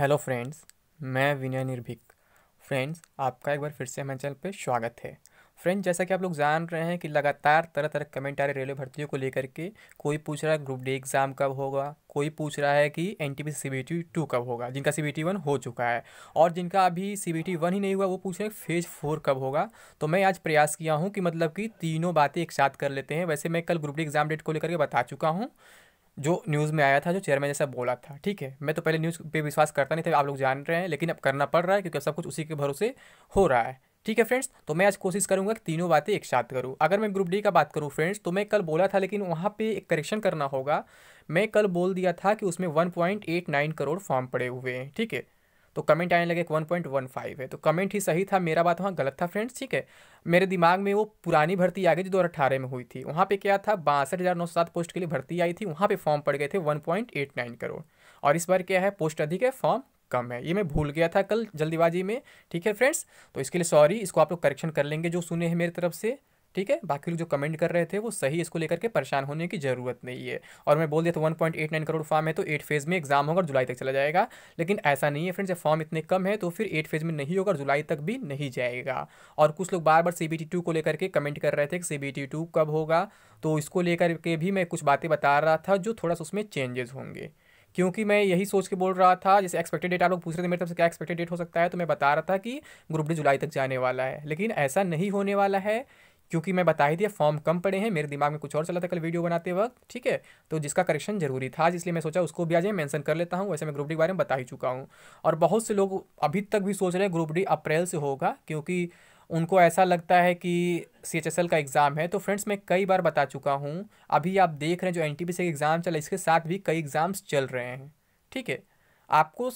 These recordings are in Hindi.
हेलो फ्रेंड्स मैं विनय निर्भिक फ्रेंड्स आपका एक बार फिर से हमारे चैनल पे स्वागत है फ्रेंड्स जैसा कि आप लोग जान रहे हैं कि लगातार तरह तरह कमेंट आ रहे रेलवे भर्तियों को लेकर के कोई पूछ रहा है ग्रुप डी एग्ज़ाम कब होगा कोई पूछ रहा है कि N T P C B T two कब होगा जिनका सी बी टी वन हो चुका है और जिनका अभी सी बी टी वन ही नहीं हुआ वो पूछ रहे हैं फेज़ फोर कब होगा तो मैं आज प्रयास किया हूँ कि मतलब कि तीनों बातें एक साथ कर लेते हैं वैसे मैं कल ग्रुप डी एग्ज़ाम डेट को लेकर के बता चुका हूँ जो न्यूज़ में आया था जो चेयरमैन जैसा बोला था ठीक है मैं तो पहले न्यूज़ पे विश्वास करता नहीं था आप लोग जान रहे हैं लेकिन अब करना पड़ रहा है क्योंकि सब कुछ उसी के भरोसे हो रहा है ठीक है फ्रेंड्स तो मैं आज कोशिश करूंगा कि तीनों बातें एक साथ करूं अगर मैं ग्रुप डी का बात करूं फ्रेंड्स तो मैं कल बोला था लेकिन वहाँ पे एक करेक्शन करना होगा मैं कल बोल दिया था कि उसमें 1.89 करोड़ फॉर्म पड़े हुए हैं ठीक है तो कमेंट आने लगे वन पॉइंट वन फाइव है तो कमेंट ही सही था मेरा बात वहाँ गलत था फ्रेंड्स ठीक है मेरे दिमाग में वो पुरानी भर्ती आ गई जो दो हज़ार में हुई थी वहाँ पे क्या था बासठ हज़ार नौ सौ सात पोस्ट के लिए भर्ती आई थी वहाँ पे फॉर्म पड़ गए थे one point eight nine crore और इस बार क्या है पोस्ट अधिक है फॉर्म कम है ये मैं भूल गया था कल जल्दीबाजी में ठीक है फ्रेंड्स तो इसके लिए सॉरी इसको आप लोग करेक्शन कर लेंगे जो सुने हैं मेरी तरफ से ठीक है बाकी लोग जो कमेंट कर रहे थे वो सही इसको लेकर के परेशान होने की जरूरत नहीं है और मैं बोल दिया था one point eight nine crore form है तो एट फेज़ में एग्जाम होगा और जुलाई तक चला जाएगा लेकिन ऐसा नहीं है फ्रेंड्स जब फॉर्म इतने कम है तो फिर एट फेज़ में नहीं होगा और जुलाई तक भी नहीं जाएगा और कुछ लोग बार बार सी बी टी टू को लेकर के कमेंट कर रहे थे कि सी बी टी टू कब होगा तो इसको लेकर के भी मैं कुछ बातें बता रहा था जो थोड़ा सा उसमें चेंजेस होंगे क्योंकि मैं यही सोच के बोल रहा था जैसे एक्सपेक्टेड डेट आप लोग पूछ रहे थे मेरे तरफ से क्या एक्सपेक्टेड डेट हो सकता है तो मैं बता रहा था कि ग्रुप डी जुलाई तक जाने वाला है लेकिन ऐसा नहीं होने वाला है क्योंकि मैं बता ही दिया फॉर्म कम पड़े हैं मेरे दिमाग में कुछ और चला था कल वीडियो बनाते वक्त ठीक है तो जिसका करेक्शन जरूरी था इसलिए मैं सोचा उसको भी आज मैं मैंसन कर लेता हूँ वैसे मैं ग्रुप डी के बारे में बता ही चुका हूँ और बहुत से लोग अभी तक भी सोच रहे हैं ग्रुप डी अप्रैल से होगा क्योंकि उनको ऐसा लगता है कि सी एच एस एल का एग्ज़ाम है तो फ्रेंड्स मैं कई बार बता चुका हूँ अभी आप देख रहे हैं जो एन टी एग्ज़ाम चला इसके साथ भी कई एग्ज़ाम्स चल रहे हैं ठीक है आपको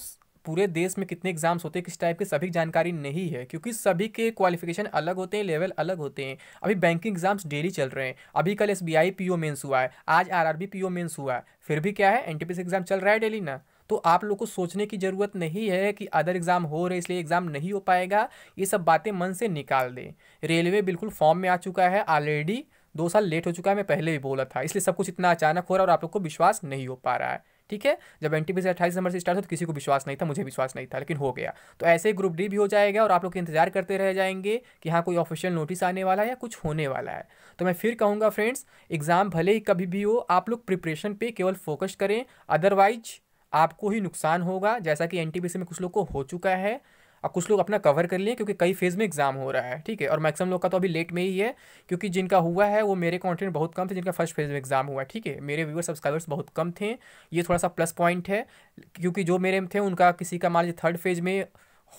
पूरे देश में कितने एग्जाम्स होते हैं किस टाइप के सभी जानकारी नहीं है क्योंकि सभी के क्वालिफिकेशन अलग होते हैं लेवल अलग होते हैं अभी बैंकिंग एग्जाम्स डेली चल रहे हैं अभी कल S B I P O mains हुआ है आज R R B P O mains हुआ है फिर भी क्या है N T P C exam चल रहा है डेली ना तो आप लोग को सोचने की ज़रूरत नहीं है कि अदर एग्ज़ाम हो रहे इसलिए एग्ज़ाम नहीं हो पाएगा ये सब बातें मन से निकाल दें रेलवे बिल्कुल फॉर्म में आ चुका है ऑलरेडी दो साल लेट हो चुका है मैं पहले भी बोला था इसलिए सब कुछ इतना अचानक हो रहा है और आप लोग को विश्वास नहीं हो पा रहा है ठीक है जब एन टी अट्ठाईस नंबर से स्टार्ट हो तो किसी को विश्वास नहीं था मुझे विश्वास नहीं था लेकिन हो गया तो ऐसे ग्रुप डी भी हो जाएगा और आप लोग इंतजार करते रह जाएंगे कि हाँ कोई ऑफिशियल नोटिस आने वाला है या कुछ होने वाला है तो मैं फिर कहूँगा फ्रेंड्स एग्ज़ाम भले ही कभी भी हो आप लोग प्रिपरेशन पे केवल फोकस करें अदरवाइज आपको ही नुकसान होगा जैसा कि एन में कुछ लोग को हो चुका है अब कुछ लोग अपना कवर कर लिए क्योंकि कई फेज़ में एग्जाम हो रहा है ठीक है और मैक्सिमम लोग का तो अभी लेट में ही है क्योंकि जिनका हुआ है वो मेरे कॉन्टेंट बहुत कम थे जिनका फर्स्ट फेज़ में एग्जाम हुआ है ठीक है मेरे व्यूअर सब्सक्राइबर्स बहुत कम थे ये थोड़ा सा प्लस पॉइंट है क्योंकि जो मेरे थे उनका किसी का मान लीजिए थर्ड फेज में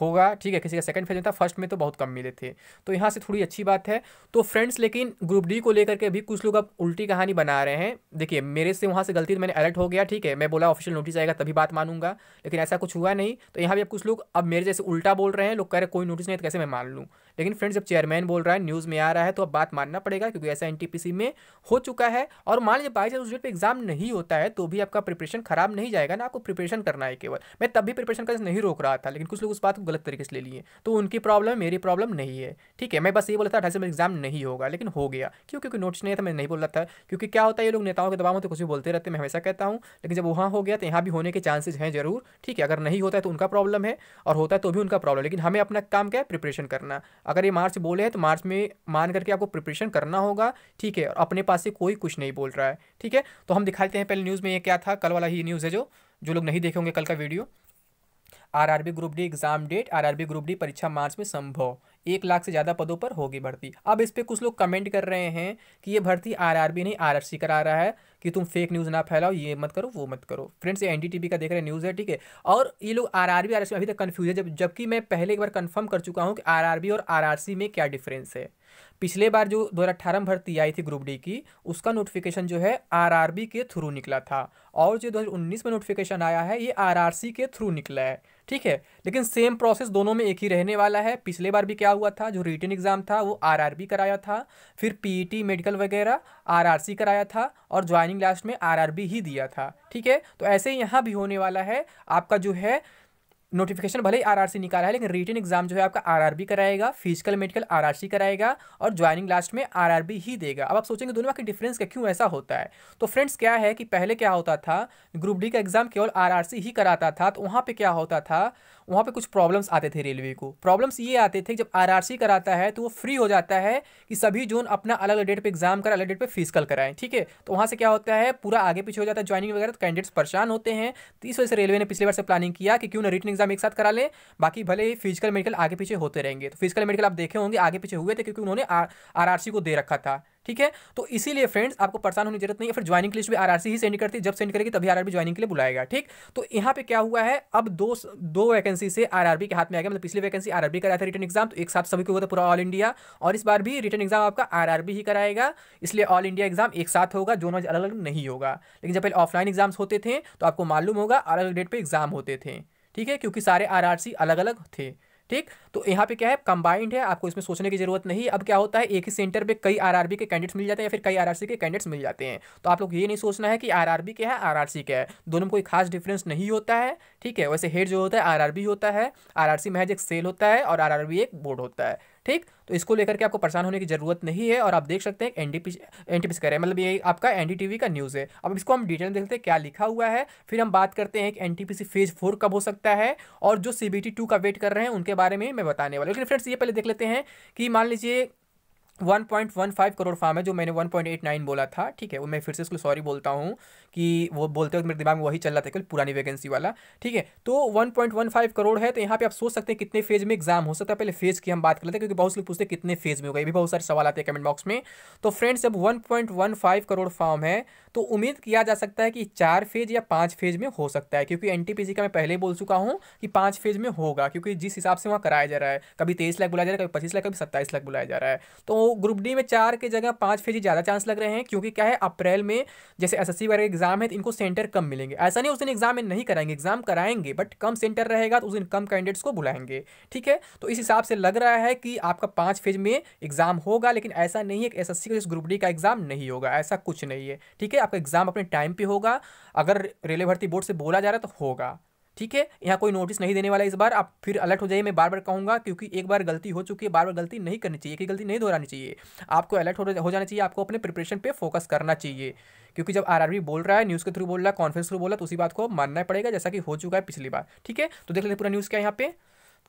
होगा ठीक है किसी का सेकंड फेज में था फर्स्ट में तो बहुत कम मिले थे तो यहाँ से थोड़ी अच्छी बात है तो फ्रेंड्स लेकिन ग्रुप डी को लेकर के अभी कुछ लोग अब उल्टी कहानी बना रहे हैं देखिए मेरे से वहाँ से गलती तो मैंने अलर्ट हो गया ठीक है मैं बोला ऑफिशियल नोटिस आएगा तभी बात मानूंगा लेकिन ऐसा कुछ हुआ नहीं तो यहाँ भी अब कुछ लोग अब मेरे जैसे उल्टा बोल रहे हैं लोग कह रहे कोई नोटिस नहीं तो कैसे मैं मान लूँ लेकिन फ्रेंड्स जब चेयरमैन बोल रहा है न्यूज़ में आ रहा है तो अब बात मानना पड़ेगा क्योंकि ऐसा एन में हो चुका है और मान लीजिए बाई चांस उस डेट पर एग्जाम नहीं होता है तो भी आपका प्रिपरेशन खराब नहीं जाएगा ना आपको प्रिपरेशन करना है केवल मैं तब भी प्रिपरेशन करने नहीं रोक रहा था लेकिन कुछ लोग उस बात को गलत तरीके से ले लिए तो उनकी प्रॉब्लम मेरी प्रॉब्लम नहीं है ठीक है मैं बस ये बोला था अठारह से एग्जाम नहीं होगा लेकिन हो गया क्यों क्योंकि नोट्स नहीं था तो मैं नहीं बोल रहा था क्योंकि क्या होता है ये लोग नेताओं के दबाव में तो कुछ भी बोलते रहते मैं हमेशा कहता हूँ लेकिन जब वहाँ हो गया तो यहाँ भी होने के चांसेज हैं जरूर ठीक है अगर नहीं होता है तो उनका प्रॉब्लम है और होता है तो भी उनका प्रॉब्लम लेकिन हमें अपना काम क्या है प्रिपरेशन करना अगर ये मार्च बोले हैं तो मार्च में मान करके आपको प्रिपरेशन करना होगा ठीक है और अपने पास से कोई कुछ नहीं बोल रहा है ठीक है तो हम दिखाते हैं पहले न्यूज़ में ये क्या था कल वाला ही न्यूज़ है जो जो लोग नहीं देखे होंगे कल का video RRB group D exam date RRB group D परीक्षा मार्च में संभव एक लाख से ज़्यादा पदों पर होगी भर्ती अब इस पर कुछ लोग कमेंट कर रहे हैं कि ये भर्ती आरआरबी नहीं सी करा रहा है कि तुम फेक न्यूज़ ना फैलाओ ये मत करो वो मत करो फ्रेंड्स ये एनडीटीवी का देख रहे न्यूज़ है ठीक है और ये लोग आर आर सी अभी तक कन्फ्यूज है जब जबकि मैं पहले एक बार कन्फर्म कर चुका हूँ कि आर और आर में क्या डिफरेंस है पिछले बार जो 2018 में भर्ती आई थी ग्रुप डी की उसका नोटिफिकेशन जो है आरआरबी के थ्रू निकला था और जो 2019 में नोटिफिकेशन आया है ये आरआरसी के थ्रू निकला है ठीक है लेकिन सेम प्रोसेस दोनों में एक ही रहने वाला है पिछले बार भी क्या हुआ था जो रिटर्न एग्ज़ाम था वो आरआरबी कराया था फिर पीईटी मेडिकल e वगैरह आर कराया था और ज्वाइनिंग लास्ट में आर ही दिया था ठीक है तो ऐसे यहाँ भी होने वाला है आपका जो है नोटिफिकेशन भले ही आरआरसी निकाला है लेकिन रिटर्न एग्जाम जो है आपका आरआरबी कराएगा फिजिकल मेडिकल आरआरसी कराएगा और ज्वाइनिंग लास्ट में आरआरबी ही देगा अब आप सोचेंगे दोनों का डिफरेंस क्या क्यों ऐसा होता है तो फ्रेंड्स क्या है कि पहले क्या होता था ग्रुप डी का एग्जाम केवल आर ही कराता था तो वहाँ पर क्या होता था वहाँ पर कुछ प्रॉब्लम्स आते थे रेलवे को प्रॉब्लम्स ये आते थे जब आर कराता है तो वो फ्री हो जाता है कि सभी जोन अपना अलग अलग डेट पर एग्जाम कर अलग डेट पर फिजिकल कराएं ठीक है तो वहाँ से क्या होता है पूरा आगे पीछे हो जाता है ज्वाइनिंग वगैरह तो कैंडिडेट्स परेशान होते हैं तो इस वजह से रेलवे ने पिछले बार से प्लानिंग किया कि क्यों ना रिटर्न एग्जाम एग्जाम एक साथ करा लें बाकी भले ही फिजिकल मेडिकल आगे पीछे होते रहेंगे तो फिजिकल मेडिकल आप देखे होंगे आगे पीछे हुए थे क्योंकि उन्होंने आर को दे रखा था ठीक है तो इसीलिए फ्रेंड्स आपको परेशान होने की जरूरत नहीं है फिर ज्वाइनिंग लिस्ट भी आरआरसी ही सेंड करती है जब सेंड करेगी तभी आरआरबी ज्वाइनिंग के लिए बुलाएगा ठीक तो यहाँ पे क्या हुआ है अब दो दो वैकेंसी से आरआरबी के हाथ में आ गया मतलब पिछली वैकेंसी आरआरबी कराया था रिटर्न एग्जाम तो एक साथ सभी को हुआ था पूरा ऑल इंडिया और इस बार भी रिटर्न एग्जाम आपका आर ही कराएगा इसलिए ऑल इंडिया एग्जाम एक साथ होगा जो अलग अलग नहीं होगा लेकिन जब पहले ऑफलाइन एग्जाम्स होते थे तो आपको मालूम होगा अलग अलग डेट पर एग्जाम होते थे ठीक है क्योंकि सारे आरआरसी अलग अलग थे ठीक तो यहाँ पे क्या है कंबाइंड है आपको इसमें सोचने की जरूरत नहीं अब क्या होता है एक ही सेंटर पे कई आरआरबी के कैंडिडेट्स मिल जाते हैं या फिर कई आरआरसी के कैंडिडेट्स मिल जाते हैं तो आप लोग ये नहीं सोचना है कि आरआरबी क्या है आरआरसी क्या है दोनों में कोई खास डिफरेंस नहीं होता है ठीक है वैसे हेड जो होता है आरआरबी होता है आरआरसी महज एक सेल होता है और आरआरबी एक बोर्ड होता है ठीक तो इसको लेकर के आपको परेशान होने की जरूरत नहीं है और आप देख सकते हैं N D P N T P मतलब ये आपका एन का न्यूज़ है अब इसको हम डिटेल में देखते हैं क्या लिखा हुआ है फिर हम बात करते हैं कि एन फेज फोर कब हो सकता है और जो सी बी टू का वेट कर रहे हैं उनके बारे में मैं बताने वाला लेकिन फ्रेंड्स ये पहले देख लेते हैं कि मान लीजिए 1.15 करोड़ फार्म है जो मैंने 1.89 बोला था ठीक है वो मैं फिर से इसको सॉरी बोलता हूँ कि वो बोलते वक्त मेरे दिमाग में वही चल रहा था कल पुरानी वैकेंसी वाला ठीक है तो 1.15 करोड़ है तो यहाँ पे आप सोच सकते हैं कितने फेज में एग्जाम हो सकता है पहले फेज की हम बात कर लेते हैं क्योंकि बहुत से लोग पूछते हैं कितने फेज में होगा ये भी बहुत सारे सवाल आते हैं कमेंट बॉक्स में तो फ्रेंड्स अब 1.15 करोड़ फॉर्म है तो उम्मीद किया जा सकता है कि चार फेज या पाँच फेज में हो सकता है क्योंकि एन का मैं पहले बोल चुका हूँ कि पाँच फेज में होगा क्योंकि जिस हिसाब से वहाँ कराया जा रहा है कभी तेईस लाख बुलाया जा रहा है कभी पच्चीस लाख कभी सत्ताईस लाख बुलाया जा रहा है तो ग्रुप डी में चार के जगह पाँच फेज ज़्यादा चांस लग रहे हैं क्योंकि क्या है अप्रैल में जैसे एस एस वगैरह एग्जाम एग्जाम है तो इनको सेंटर कम मिलेंगे ऐसा नहीं उस दिन एग्जाम में नहीं कराएंगे एग्जाम कराएंगे बट कम सेंटर रहेगा तो उस दिन कम कैंडिडेट्स को बुलाएंगे ठीक है तो इस हिसाब से लग रहा है कि आपका पांच फेज में एग्जाम होगा लेकिन ऐसा नहीं है कि एस एस ग्रुप डी का एग्जाम नहीं होगा ऐसा कुछ नहीं है ठीक है आपका एग्जाम अपने टाइम पर होगा अगर रेलवे भर्ती बोर्ड से बोला जा रहा है तो होगा ठीक है यहाँ कोई नोटिस नहीं देने वाला इस बार आप फिर अलर्ट हो जाइए मैं बार बार कहूँगा क्योंकि एक बार गलती हो चुकी है बार बार गलती नहीं करनी चाहिए कि गलती नहीं दोहरानी चाहिए आपको अलर्ट हो जाना चाहिए आपको अपने प्रिपरेशन पे फोकस करना चाहिए क्योंकि जब आरआरबी बोल रहा है न्यूज़ के थ्रू बोल रहा है कॉन्फ्रेंस थ्रू बोल रहा तो उसी बात को मानना पड़ेगा जैसा कि हो चुका है पिछली बार ठीक है तो देख लेते पूरा न्यूज़ क्या यहाँ पे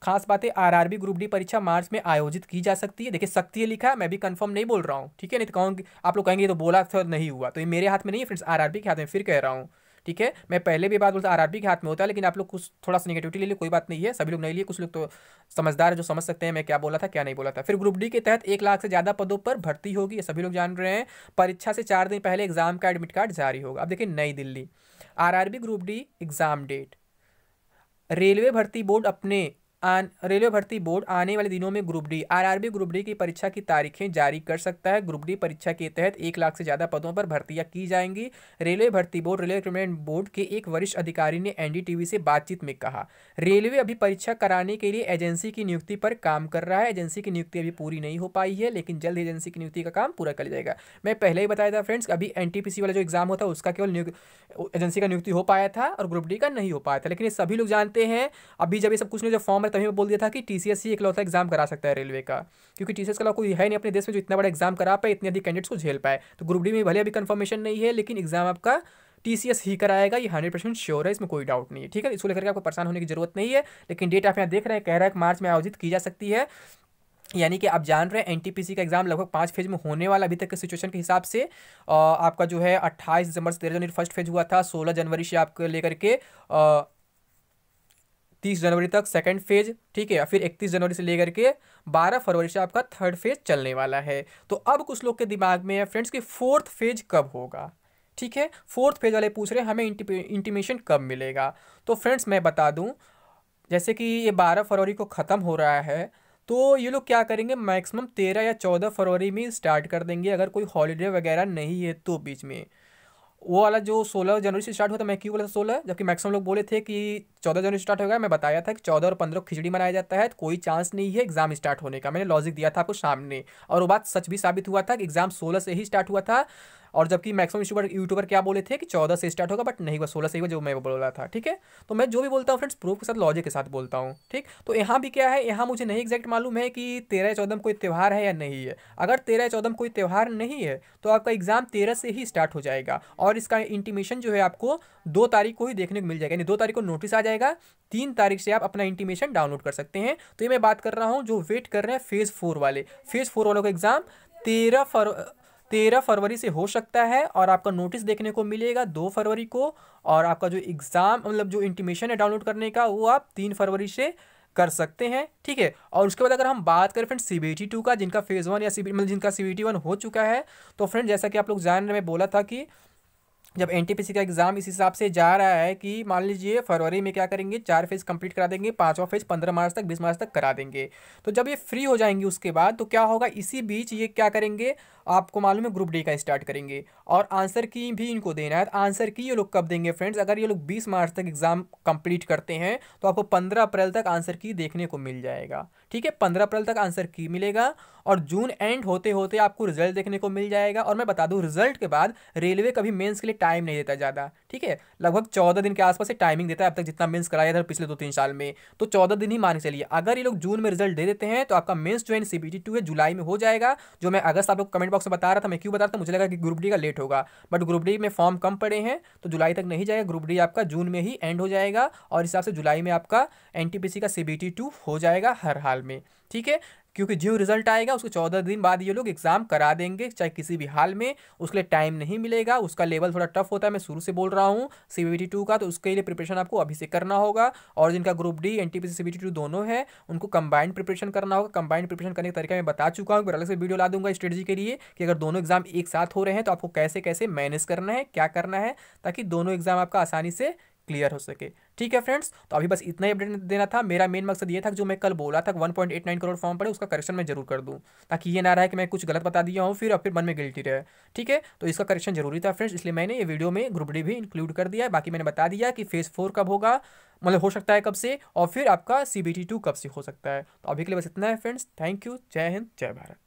खास बात है बी ग्रुप डी परीक्षा मार्च में आयोजित की जा सकती है देखिए सकती है लिखा मैं भी कंफर्म नहीं बोल रहा हूँ ठीक है नहीं तो कहूँगी आप लोग कहेंगे तो बोला था तो नहीं हुआ तो ये मेरे हाथ में नहीं है फ्रेंड्स आरआरबी के हाथ में फिर कह रहा हूँ ठीक है मैं पहले भी बात बोलता आर के हाथ में होता है लेकिन आप लोग कुछ थोड़ा सा नेगेटिविटी ले लिए कोई बात नहीं है सभी लोग नहीं लिए कुछ लोग तो समझदार है जो समझ सकते हैं मैं क्या बोला था क्या नहीं बोला था फिर ग्रुप डी के तहत एक लाख से ज़्यादा पदों पर भर्ती होगी सभी लोग जान रहे हैं परीक्षा से चार दिन पहले एग्जाम का एडमिट कार्ड जारी होगा अब देखिए नई Delhi R group D exam date railway भर्ती बोर्ड अपने रेलवे भर्ती बोर्ड आने वाले दिनों में group D RRB group D की परीक्षा की तारीखें जारी कर सकता है ग्रुप डी परीक्षा के तहत एक लाख से ज़्यादा पदों पर भर्तियां की जाएंगी रेलवे भर्ती बोर्ड रेलवे रिक्रूटमेंट बोर्ड के एक वरिष्ठ अधिकारी ने एनडीटीवी से बातचीत में कहा रेलवे अभी परीक्षा कराने के लिए एजेंसी की नियुक्ति पर काम कर रहा है एजेंसी की नियुक्ति अभी पूरी नहीं हो पाई है लेकिन जल्द एजेंसी की नियुक्ति का काम पूरा कर जाएगा मैं पहले ही बताया था फ्रेंड्स अभी एन वाला जो एग्जाम होता है उसका केवल एजेंसी का नियुक्ति हो पाया था और ग्रुप डी का नहीं हो पाया था लेकिन ये सभी लोग जानते हैं अभी जब ये सब कुछ ने जो फॉर्म मैंने तभी बोल दिया था कि टी सी एक लौता एग्जाम करा सकता है रेलवे का क्योंकि टी सी एस का कोई है नहीं अपने देश में जो इतना बड़ा एग्जाम करा पाए इतने अधिक कैंडिडेट्स को झेल पाए तो ग्रुप डी में भले अभी कन्फर्मेशन नहीं है लेकिन एग्जाम आपका टी सी एस ही कराएगा ये हंड्रेड परसेंट श्योर है इसमें कोई डाउट नहीं है ठीक है इसको लेकर आपको परेशान होने की जरूरत नहीं है लेकिन डेट आप यहाँ देख रहे हैं कह रहा है कि मार्च में आयोजित की जा सकती है यानी कि आप जान रहे हैं एनटीपीसी का एग्जाम लगभग पाँच फेज में होने वाला अभी तक के सिचुएशन के हिसाब से आपका जो है अट्ठाईस दिसंबर से तेरह जनवरी फर्स्ट फेज हुआ था सोलह जनवरी से आपको लेकर के तीस जनवरी तक सेकेंड फेज ठीक है या फिर इकतीस जनवरी से लेकर के बारह फरवरी से आपका थर्ड फेज चलने वाला है तो अब कुछ लोग के दिमाग में है फ्रेंड्स कि फोर्थ फेज कब होगा ठीक है फोर्थ फेज वाले पूछ रहे हैं हमें इंटीमेशन कब मिलेगा तो फ्रेंड्स मैं बता दूं जैसे कि ये बारह फरवरी को ख़त्म हो रहा है तो ये लोग क्या करेंगे मैक्सिमम तेरह या चौदह फरवरी में स्टार्ट कर देंगे अगर कोई हॉलीडे वगैरह नहीं है तो बीच में वो वाला जो सोलह जनवरी से स्टार्ट हुआ था मैं क्यों बोला था सोलह जबकि मैक्सिमम लोग बोले थे कि चौदह जनवरी स्टार्ट होगा मैं बताया था कि चौदह और पंद्रह खिचड़ी मनाया जाता है तो कोई चांस नहीं है एग्जाम स्टार्ट होने का मैंने लॉजिक दिया था आपको सामने और वो बात सच भी साबित हुआ था कि एग्जाम सोलह से ही स्टार्ट हुआ था और जबकि मैक्सिमम यूट्यूबर क्या बोले थे कि चौदह से स्टार्ट होगा बट नहीं हुआ सोलह से ही हुआ जो मैं बोल रहा था ठीक है तो मैं जो भी बोलता हूँ फ्रेंड्स प्रूफ के साथ लॉजिक के साथ बोलता हूँ ठीक तो यहाँ भी क्या है यहाँ मुझे नहीं एग्जैक्ट मालूम है कि तेरह चौदह में कोई त्यौहार है या नहीं है अगर तेरह चौदह में कोई त्यौहार नहीं है तो आपका एग्जाम तेरह से ही स्टार्ट हो जाएगा और इसका इंटीमेशन जो है आपको दो तारीख को ही देखने को मिल जाएगा यानी दो तारीख को नोटिस आ जाएगा तीन तारीख से आप अपना इंटीमेशन डाउनलोड कर सकते हैं तो ये मैं बात कर रहा हूँ जो वेट कर रहे हैं फेज़ फोर वाले फेज़ फोर वालों का एग्ज़ाम तेरह फरवरी तेरह फरवरी से हो सकता है और आपका नोटिस देखने को मिलेगा दो फरवरी को और आपका जो एग्ज़ाम मतलब जो इंटीमेशन है डाउनलोड करने का वो आप तीन फरवरी से कर सकते हैं ठीक है और उसके बाद अगर हम बात करें friend C B T two का जिनका फेज़ वन या सी मतलब जिनका सी बी टी वन हो चुका है तो फ्रेंड जैसा कि आप लोग जान रहे मैं बोला था कि जब एन का एग्ज़ाम इस हिसाब से जा रहा है कि मान लीजिए फरवरी में क्या करेंगे चार फेज़ कंप्लीट करा देंगे पाँचवा फेज़ पंद्रह मार्च तक बीस मार्च तक करा देंगे तो जब ये फ्री हो जाएंगे उसके बाद तो क्या होगा इसी बीच ये क्या करेंगे आपको मालूम है ग्रुप डी का स्टार्ट करेंगे और आंसर की भी इनको देना है तो आंसर की ये लोग कब देंगे फ्रेंड्स अगर ये लोग बीस मार्च तक एग्ज़ाम कंप्लीट करते हैं तो आपको पंद्रह अप्रैल तक आंसर की देखने को मिल जाएगा ठीक है पंद्रह अप्रैल तक आंसर की मिलेगा और जून एंड होते होते आपको रिजल्ट देखने को मिल जाएगा और मैं बता दूँ रिजल्ट के बाद रेलवे कभी मेन्स के लिए टाइम नहीं देता ज़्यादा ठीक है लगभग चौदह दिन के आसपास टाइमिंग देता है अब तक जितना मेन्स कराया था पिछले दो तीन साल में तो चौदह दिन ही मान चलिए अगर ये लोग जून में रिजल्ट दे देते हैं तो आपका मेन्स जो है सी बी है जुलाई में हो जाएगा जो मैं अगस्त आप लोग कमेंट बॉक्स में बता रहा था मैं क्यों बता रहा था मुझे लगा कि ग्रुप डी का लेट होगा बट ग्रुप डी में फॉर्म कम पड़े हैं तो जुलाई तक नहीं जाएगा ग्रुप डी आपका जून में ही एंड हो जाएगा और हिसाब से जुलाई में आपका एन का सी हो जाएगा हर हाल में ठीक है क्योंकि जो रिजल्ट आएगा उसके चौदह दिन बाद ये लोग एग्जाम करा देंगे चाहे किसी भी हाल में उसके लिए टाइम नहीं मिलेगा उसका लेवल थोड़ा टफ होता है मैं शुरू से बोल रहा हूँ सी टू का तो उसके लिए प्रिपरेशन आपको अभी से करना होगा और जिनका group D N T P C two दोनों है उनको कंबाइंड प्रिपरेशन करना होगा कंबाइंड प्रिपरेशन करने का तरीका मैं बता चुका हूँ अलग से वीडियो ला दूंगा स्ट्रेटजी के लिए कि अगर दोनों एग्जाम एक साथ हो रहे हैं तो आपको कैसे कैसे मैनेज करना है क्या करना है ताकि दोनों एग्जाम आपका आसानी से क्लियर हो सके ठीक है फ्रेंड्स तो अभी बस इतना ही अपडेट देना था मेरा मेन मकसद ये था जो मैं कल बोला था 1.89 करोड़ फॉर्म पड़े उसका करेक्शन मैं जरूर कर दूँ ताकि ये ना रहा है कि मैं कुछ गलत बता दिया हूँ फिर अब फिर मन में गिल्टी रहे ठीक है तो इसका करेक्शन जरूरी था फ्रेंड्स इसलिए मैंने ये वीडियो में ग्रुप डी भी इंक्लूड कर दिया है बाकी मैंने बता दिया कि फेज़ फोर कब होगा मतलब हो सकता है कब से और फिर आपका सी बी टी टू कब से हो सकता है तो अभी के लिए बस इतना है फ्रेंड्स थैंक यू जय हिंद जय भारत